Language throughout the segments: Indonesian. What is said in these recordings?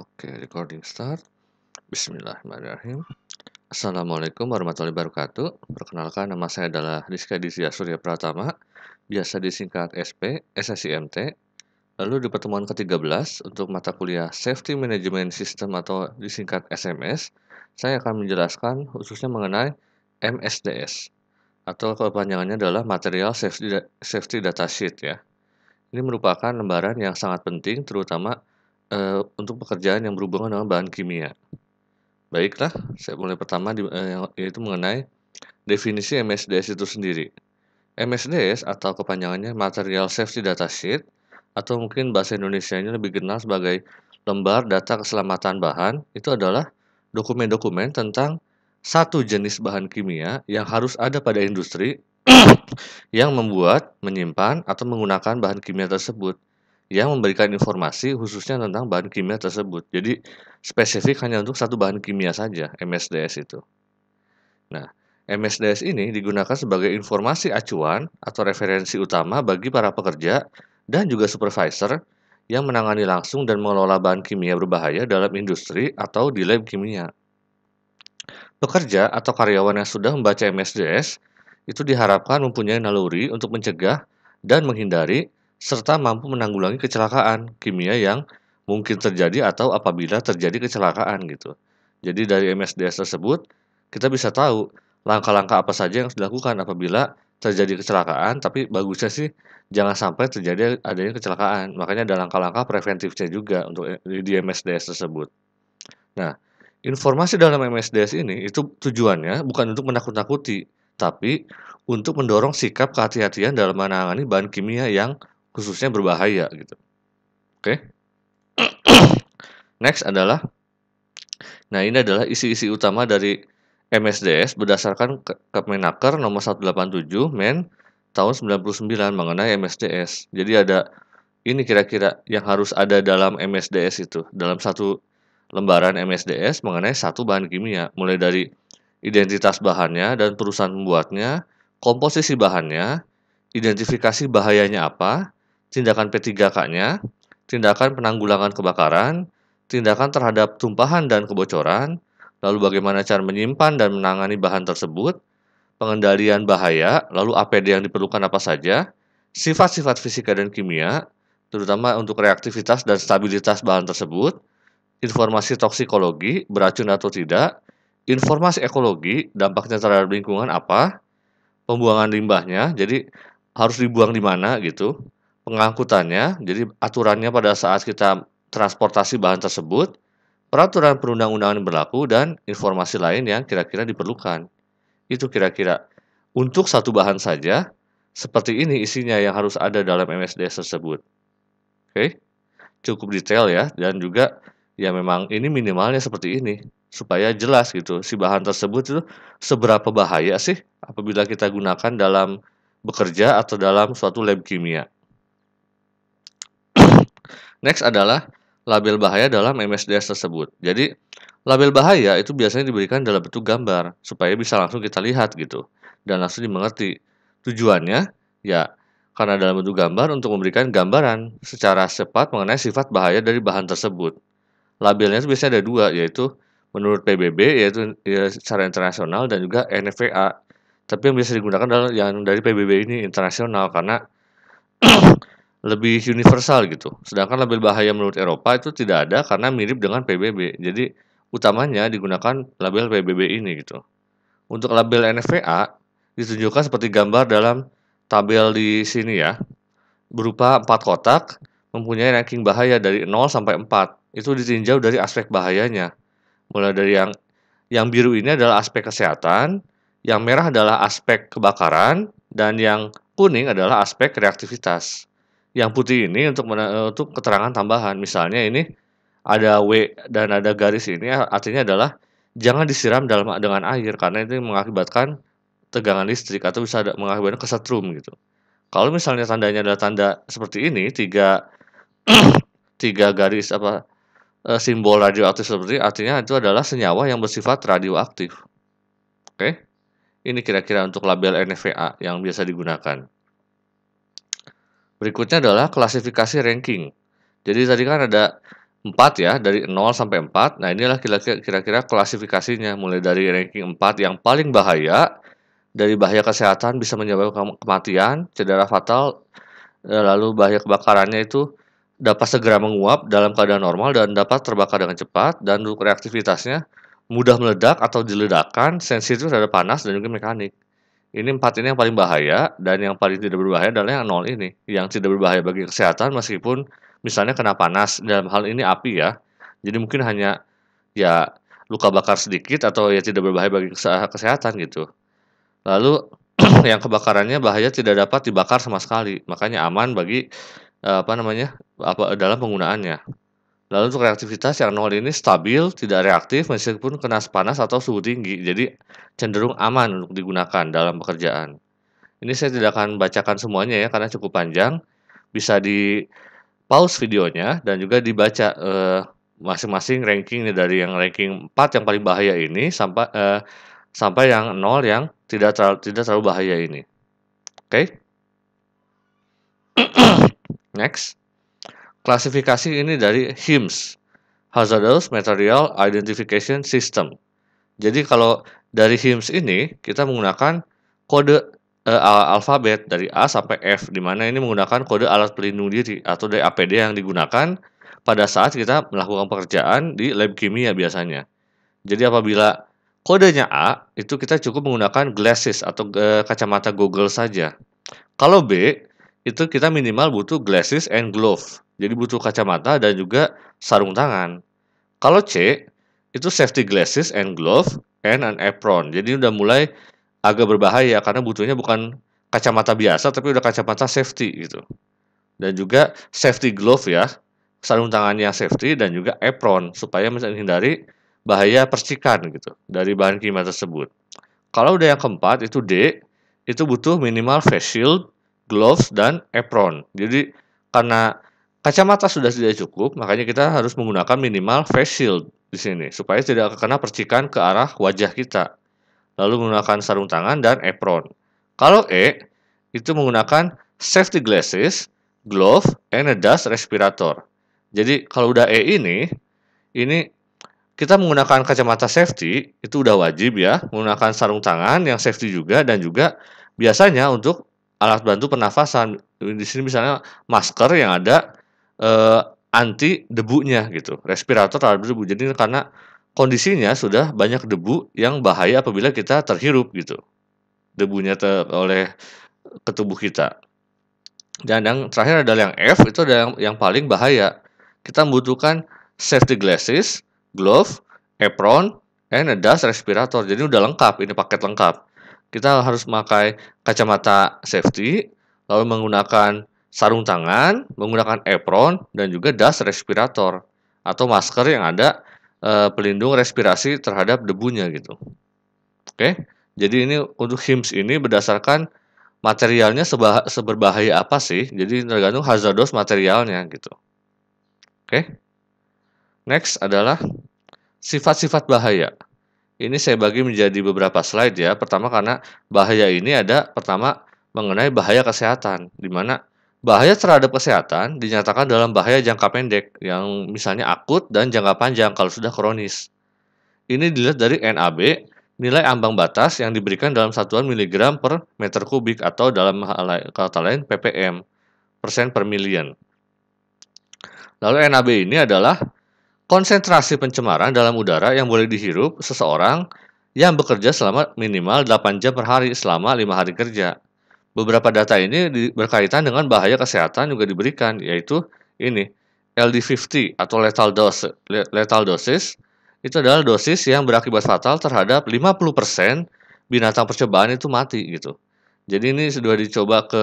Oke, recording start. Bismillahirrahmanirrahim. Assalamualaikum warahmatullahi wabarakatuh. Perkenalkan nama saya adalah Rizka Dizia Surya Pratama, biasa disingkat SP, SSIMT. Lalu di pertemuan ke-13 untuk mata kuliah Safety Management System atau disingkat SMS, saya akan menjelaskan khususnya mengenai MSDS atau kepanjangannya adalah Material Safety Data Sheet ya. Ini merupakan lembaran yang sangat penting terutama e, untuk pekerjaan yang berhubungan dengan bahan kimia. Baiklah, saya mulai pertama di, e, yaitu mengenai definisi MSDS itu sendiri. MSDS atau kepanjangannya Material Safety Data Sheet atau mungkin bahasa Indonesia-nya lebih dikenal sebagai lembar data keselamatan bahan itu adalah dokumen-dokumen tentang satu jenis bahan kimia yang harus ada pada industri yang membuat, menyimpan, atau menggunakan bahan kimia tersebut yang memberikan informasi khususnya tentang bahan kimia tersebut. Jadi spesifik hanya untuk satu bahan kimia saja, MSDS itu. Nah, MSDS ini digunakan sebagai informasi acuan atau referensi utama bagi para pekerja dan juga supervisor yang menangani langsung dan mengelola bahan kimia berbahaya dalam industri atau di lab kimia. Pekerja atau karyawan yang sudah membaca MSDS itu diharapkan mempunyai naluri untuk mencegah dan menghindari serta mampu menanggulangi kecelakaan kimia yang mungkin terjadi atau apabila terjadi kecelakaan gitu. Jadi dari MSDS tersebut kita bisa tahu langkah-langkah apa saja yang harus dilakukan apabila terjadi kecelakaan, tapi bagusnya sih jangan sampai terjadi adanya kecelakaan. Makanya ada langkah-langkah preventifnya juga untuk eh, di MSDS tersebut. Nah, informasi dalam MSDS ini itu tujuannya bukan untuk menakut-nakuti, tapi untuk mendorong sikap kehati-hatian dalam menangani bahan kimia yang khususnya berbahaya gitu. Oke. Okay? Next adalah Nah, ini adalah isi-isi utama dari MSDS berdasarkan Kemenaker nomor 187 Men tahun 99 mengenai MSDS. Jadi ada ini kira-kira yang harus ada dalam MSDS itu, dalam satu lembaran MSDS mengenai satu bahan kimia, mulai dari identitas bahannya dan perusahaan membuatnya, komposisi bahannya, identifikasi bahayanya apa, tindakan P3K-nya, tindakan penanggulangan kebakaran, tindakan terhadap tumpahan dan kebocoran, lalu bagaimana cara menyimpan dan menangani bahan tersebut, pengendalian bahaya, lalu APD yang diperlukan apa saja, sifat-sifat fisika dan kimia, terutama untuk reaktivitas dan stabilitas bahan tersebut, informasi toksikologi, beracun atau tidak, informasi ekologi, dampaknya terhadap lingkungan apa, pembuangan limbahnya, jadi harus dibuang di mana gitu, pengangkutannya, jadi aturannya pada saat kita transportasi bahan tersebut, peraturan perundang-undangan yang berlaku, dan informasi lain yang kira-kira diperlukan. Itu kira-kira. Untuk satu bahan saja, seperti ini isinya yang harus ada dalam MSDS tersebut. Oke, cukup detail ya, dan juga ya memang ini minimalnya seperti ini supaya jelas gitu si bahan tersebut itu seberapa bahaya sih apabila kita gunakan dalam bekerja atau dalam suatu lab kimia. Next adalah label bahaya dalam MSDS tersebut. Jadi, label bahaya itu biasanya diberikan dalam bentuk gambar supaya bisa langsung kita lihat gitu dan langsung dimengerti. Tujuannya ya karena dalam bentuk gambar untuk memberikan gambaran secara cepat mengenai sifat bahaya dari bahan tersebut. Labelnya itu biasanya ada dua, yaitu menurut PBB, yaitu ya, secara internasional, dan juga NFA. Tapi yang bisa digunakan adalah yang dari PBB ini internasional, karena lebih universal gitu. Sedangkan label bahaya menurut Eropa itu tidak ada karena mirip dengan PBB. Jadi utamanya digunakan label PBB ini gitu. Untuk label NFPA ditunjukkan seperti gambar dalam tabel di sini ya. Berupa empat kotak mempunyai ranking bahaya dari 0 sampai 4. Itu ditinjau dari aspek bahayanya. Mulai dari yang yang biru ini adalah aspek kesehatan, yang merah adalah aspek kebakaran, dan yang kuning adalah aspek reaktivitas yang putih ini untuk eh, untuk keterangan tambahan. Misalnya ini ada W dan ada garis ini artinya adalah jangan disiram dalam dengan air karena itu mengakibatkan tegangan listrik atau bisa ada, mengakibatkan kesetrum gitu. Kalau misalnya tandanya adalah tanda seperti ini tiga tiga garis apa eh, simbol radioaktif seperti ini, artinya itu adalah senyawa yang bersifat radioaktif. Oke. Okay? Ini kira-kira untuk label NFVA yang biasa digunakan. Berikutnya adalah klasifikasi ranking. Jadi tadi kan ada 4 ya, dari 0 sampai 4. Nah, inilah kira-kira klasifikasinya. Mulai dari ranking 4 yang paling bahaya, dari bahaya kesehatan bisa menyebabkan kematian, cedera fatal, e, lalu bahaya kebakarannya itu dapat segera menguap dalam keadaan normal dan dapat terbakar dengan cepat, dan reaktivitasnya mudah meledak atau diledakkan, sensitif terhadap panas, dan juga mekanik. Ini empat ini yang paling bahaya dan yang paling tidak berbahaya adalah yang nol ini. Yang tidak berbahaya bagi kesehatan meskipun misalnya kena panas dalam hal ini api ya. Jadi mungkin hanya ya luka bakar sedikit atau ya tidak berbahaya bagi kesehatan gitu. Lalu yang kebakarannya bahaya tidak dapat dibakar sama sekali, makanya aman bagi eh, apa namanya apa dalam penggunaannya. Lalu untuk reaktivitas yang nol ini stabil, tidak reaktif meskipun kena panas atau suhu tinggi, jadi cenderung aman untuk digunakan dalam pekerjaan. Ini saya tidak akan bacakan semuanya ya karena cukup panjang, bisa di pause videonya dan juga dibaca eh, masing-masing eh, ranking dari yang ranking 4 yang paling bahaya ini sampai eh, sampai yang nol yang tidak terlalu, tidak terlalu bahaya ini. Oke? Okay? Next. Klasifikasi ini dari HIMS Hazardous Material Identification System. Jadi kalau dari HIMS ini kita menggunakan kode uh, alfabet dari A sampai F di mana ini menggunakan kode alat pelindung diri atau dari APD yang digunakan pada saat kita melakukan pekerjaan di lab kimia biasanya. Jadi apabila kodenya A itu kita cukup menggunakan glasses atau uh, kacamata Google saja. Kalau B itu kita minimal butuh glasses and glove. Jadi butuh kacamata dan juga sarung tangan. Kalau C, itu safety glasses and glove and an apron. Jadi udah mulai agak berbahaya karena butuhnya bukan kacamata biasa tapi udah kacamata safety gitu. Dan juga safety glove ya, sarung tangannya safety dan juga apron supaya menghindari bahaya percikan gitu dari bahan kimia tersebut. Kalau udah yang keempat itu D, itu butuh minimal face shield gloves, dan apron. Jadi karena kacamata sudah tidak cukup, makanya kita harus menggunakan minimal face shield di sini supaya tidak terkena percikan ke arah wajah kita. Lalu menggunakan sarung tangan dan apron. Kalau E itu menggunakan safety glasses, glove, and a dust respirator. Jadi kalau udah E ini, ini kita menggunakan kacamata safety itu udah wajib ya, menggunakan sarung tangan yang safety juga dan juga biasanya untuk alat bantu pernafasan. Di sini misalnya masker yang ada eh, anti debunya gitu, respirator terhadap debu. Jadi karena kondisinya sudah banyak debu yang bahaya apabila kita terhirup gitu. Debunya ter oleh ketubuh kita. Dan yang terakhir adalah yang F itu adalah yang, yang paling bahaya. Kita membutuhkan safety glasses, glove, apron, and a dust respirator. Jadi udah lengkap ini paket lengkap kita harus memakai kacamata safety, lalu menggunakan sarung tangan, menggunakan apron, dan juga das respirator atau masker yang ada e, pelindung respirasi terhadap debunya gitu. Oke, jadi ini untuk HIMS ini berdasarkan materialnya seba, seberbahaya apa sih? Jadi tergantung hazardous materialnya gitu. Oke, next adalah sifat-sifat bahaya ini saya bagi menjadi beberapa slide ya. Pertama karena bahaya ini ada pertama mengenai bahaya kesehatan, di mana bahaya terhadap kesehatan dinyatakan dalam bahaya jangka pendek yang misalnya akut dan jangka panjang kalau sudah kronis. Ini dilihat dari NAB, nilai ambang batas yang diberikan dalam satuan miligram per meter kubik atau dalam kata lain ppm, persen per million. Lalu NAB ini adalah konsentrasi pencemaran dalam udara yang boleh dihirup seseorang yang bekerja selama minimal 8 jam per hari selama 5 hari kerja. Beberapa data ini berkaitan dengan bahaya kesehatan juga diberikan, yaitu ini, LD50 atau lethal, dose, lethal dosis, itu adalah dosis yang berakibat fatal terhadap 50% binatang percobaan itu mati gitu. Jadi ini sudah dicoba ke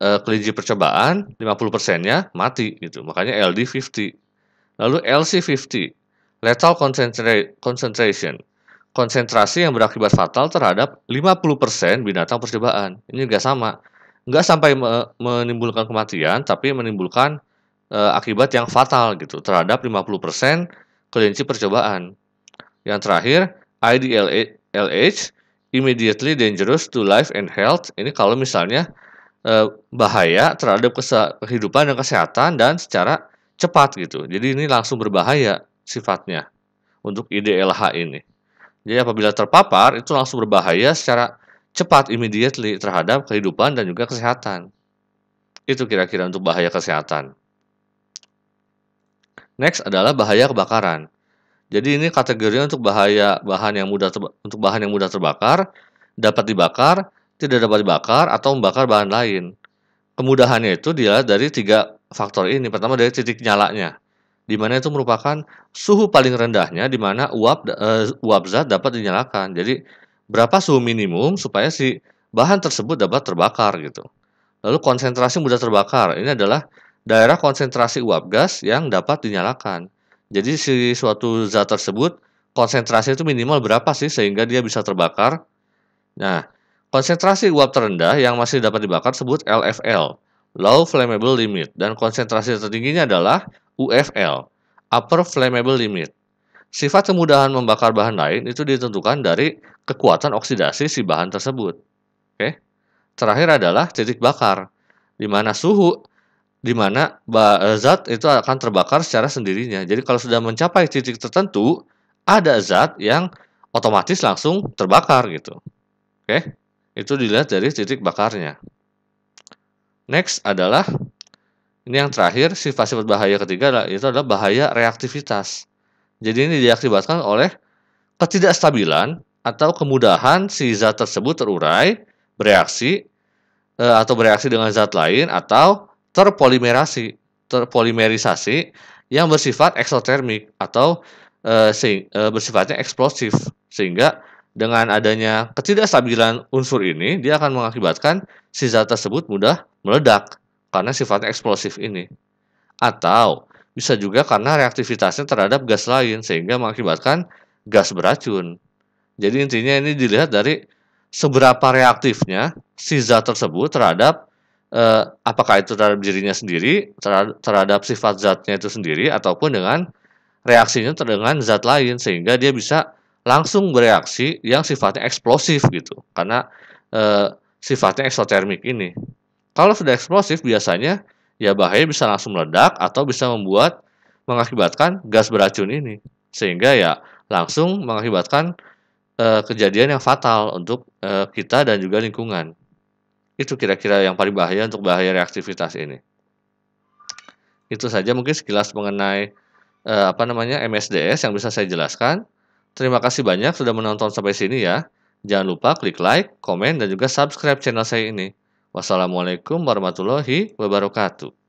uh, kelinci percobaan, 50%-nya mati gitu. Makanya LD50 Lalu LC50, lethal concentra concentration, konsentrasi yang berakibat fatal terhadap 50% binatang percobaan. Ini nggak sama. Nggak sampai me menimbulkan kematian, tapi menimbulkan e, akibat yang fatal gitu terhadap 50% kelinci percobaan. Yang terakhir, IDLH, immediately dangerous to life and health. Ini kalau misalnya e, bahaya terhadap kehidupan dan kesehatan dan secara cepat gitu. Jadi ini langsung berbahaya sifatnya untuk IDLH ini. Jadi apabila terpapar itu langsung berbahaya secara cepat immediately terhadap kehidupan dan juga kesehatan. Itu kira-kira untuk bahaya kesehatan. Next adalah bahaya kebakaran. Jadi ini kategorinya untuk bahaya bahan yang mudah untuk bahan yang mudah terbakar, dapat dibakar, tidak dapat dibakar atau membakar bahan lain. Kemudahannya itu dia dari tiga faktor ini. Pertama dari titik nyalanya, di mana itu merupakan suhu paling rendahnya di mana uap uh, uap zat dapat dinyalakan. Jadi berapa suhu minimum supaya si bahan tersebut dapat terbakar gitu. Lalu konsentrasi mudah terbakar. Ini adalah daerah konsentrasi uap gas yang dapat dinyalakan. Jadi si suatu zat tersebut konsentrasi itu minimal berapa sih sehingga dia bisa terbakar? Nah, konsentrasi uap terendah yang masih dapat dibakar sebut LFL Low Flammable Limit, dan konsentrasi tertingginya adalah UFL, Upper Flammable Limit. Sifat kemudahan membakar bahan lain itu ditentukan dari kekuatan oksidasi si bahan tersebut. Oke. Terakhir adalah titik bakar, di mana suhu di mana eh, zat itu akan terbakar secara sendirinya. Jadi kalau sudah mencapai titik tertentu, ada zat yang otomatis langsung terbakar gitu. Oke. Itu dilihat dari titik bakarnya. Next adalah ini yang terakhir sifat-sifat bahaya ketiga itu adalah bahaya reaktivitas. Jadi ini diakibatkan oleh ketidakstabilan atau kemudahan si zat tersebut terurai, bereaksi e, atau bereaksi dengan zat lain atau terpolimerasi, terpolimerisasi yang bersifat eksotermik atau e, se, e, bersifatnya eksplosif sehingga dengan adanya ketidakstabilan unsur ini, dia akan mengakibatkan si zat tersebut mudah meledak karena sifatnya eksplosif ini. Atau bisa juga karena reaktivitasnya terhadap gas lain sehingga mengakibatkan gas beracun. Jadi intinya ini dilihat dari seberapa reaktifnya si zat tersebut terhadap eh, apakah itu terhadap dirinya sendiri, terhadap, sifat zatnya itu sendiri ataupun dengan reaksinya terhadap zat lain sehingga dia bisa langsung bereaksi yang sifatnya eksplosif gitu karena e, sifatnya eksotermik ini. Kalau sudah eksplosif biasanya ya bahaya bisa langsung meledak atau bisa membuat mengakibatkan gas beracun ini sehingga ya langsung mengakibatkan e, kejadian yang fatal untuk e, kita dan juga lingkungan. Itu kira-kira yang paling bahaya untuk bahaya reaktivitas ini. Itu saja mungkin sekilas mengenai e, apa namanya MSDS yang bisa saya jelaskan. Terima kasih banyak sudah menonton sampai sini ya. Jangan lupa klik like, komen, dan juga subscribe channel saya ini. Wassalamualaikum warahmatullahi wabarakatuh.